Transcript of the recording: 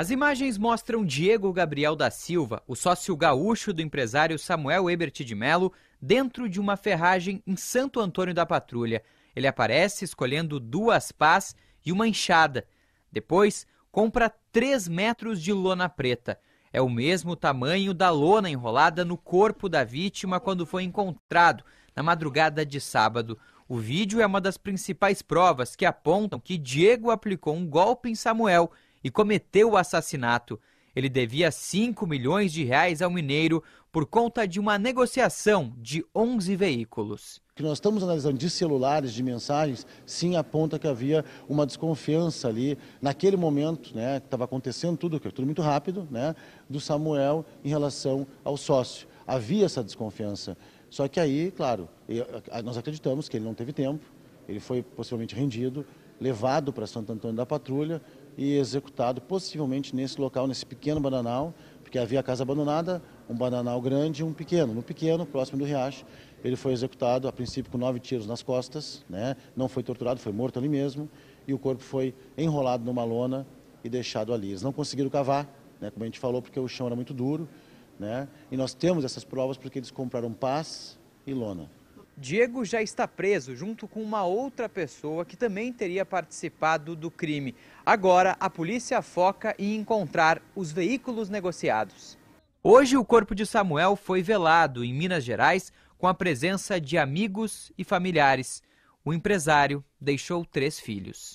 As imagens mostram Diego Gabriel da Silva, o sócio gaúcho do empresário Samuel Ebert de Melo, dentro de uma ferragem em Santo Antônio da Patrulha. Ele aparece escolhendo duas pás e uma enxada. Depois, compra 3 metros de lona preta. É o mesmo tamanho da lona enrolada no corpo da vítima quando foi encontrado na madrugada de sábado. O vídeo é uma das principais provas que apontam que Diego aplicou um golpe em Samuel e cometeu o assassinato. Ele devia 5 milhões de reais ao mineiro por conta de uma negociação de 11 veículos. Que nós estamos analisando de celulares, de mensagens, sim aponta que havia uma desconfiança ali naquele momento, né, que estava acontecendo tudo, que tudo muito rápido, né, do Samuel em relação ao sócio. Havia essa desconfiança. Só que aí, claro, nós acreditamos que ele não teve tempo, ele foi possivelmente rendido, levado para Santo Antônio da Patrulha e executado possivelmente nesse local, nesse pequeno bananal, porque havia a casa abandonada, um bananal grande e um pequeno. No pequeno, próximo do riacho, ele foi executado, a princípio com nove tiros nas costas, né? não foi torturado, foi morto ali mesmo, e o corpo foi enrolado numa lona e deixado ali. Eles não conseguiram cavar, né? como a gente falou, porque o chão era muito duro, né? e nós temos essas provas porque eles compraram paz e lona. Diego já está preso junto com uma outra pessoa que também teria participado do crime. Agora, a polícia foca em encontrar os veículos negociados. Hoje, o corpo de Samuel foi velado em Minas Gerais com a presença de amigos e familiares. O empresário deixou três filhos.